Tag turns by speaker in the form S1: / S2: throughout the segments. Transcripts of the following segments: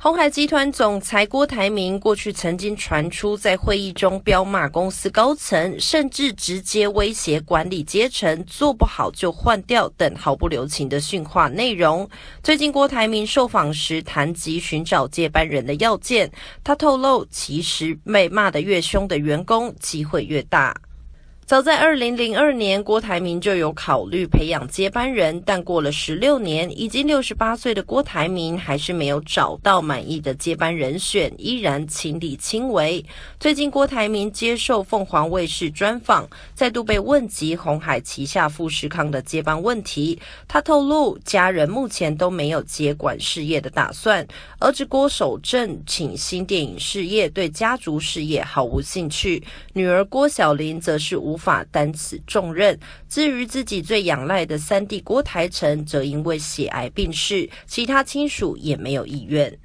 S1: 红海集团总裁郭台铭过去曾经传出在会议中标骂公司高层，甚至直接威胁管理阶层做不好就换掉等毫不留情的训话内容。最近郭台铭受访时谈及寻找接班人的要件，他透露其实被骂得越凶的员工机会越大。早在二零零二年，郭台铭就有考虑培养接班人，但过了十六年，已经六十八岁的郭台铭还是没有找到满意的接班人选，依然亲力亲为。最近，郭台铭接受凤凰卫视专访，再度被问及红海旗下富士康的接班问题，他透露家人目前都没有接管事业的打算，儿子郭守正请新电影事业，对家族事业毫无兴趣；女儿郭晓玲则是无。法担此重任。至于自己最仰赖的三弟郭台臣，则因为血癌病逝，其他亲属也没有意愿。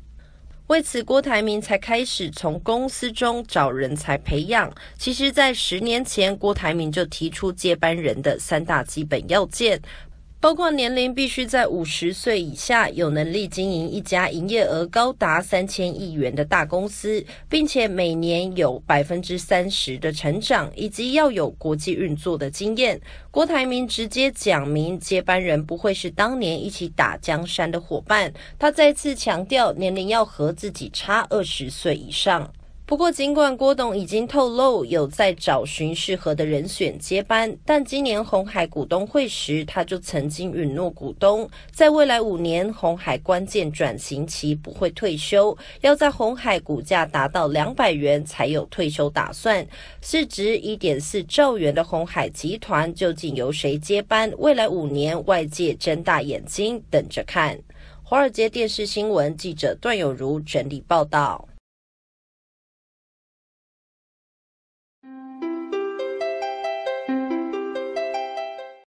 S1: 为此，郭台铭才开始从公司中找人才培养。其实，在十年前，郭台铭就提出接班人的三大基本要件。包括年龄必须在五十岁以下，有能力经营一家营业额高达三千亿元的大公司，并且每年有百分之三十的成长，以及要有国际运作的经验。郭台铭直接讲明，接班人不会是当年一起打江山的伙伴。他再次强调，年龄要和自己差二十岁以上。不过，尽管郭董已经透露有在找寻适合的人选接班，但今年红海股东会时，他就曾经允诺股东，在未来五年红海关键转型期不会退休，要在红海股价达到两百元才有退休打算。市值一点四兆元的红海集团，究竟由谁接班？未来五年，外界睁大眼睛等着看。华尔街电视新闻记者段有如整理报道。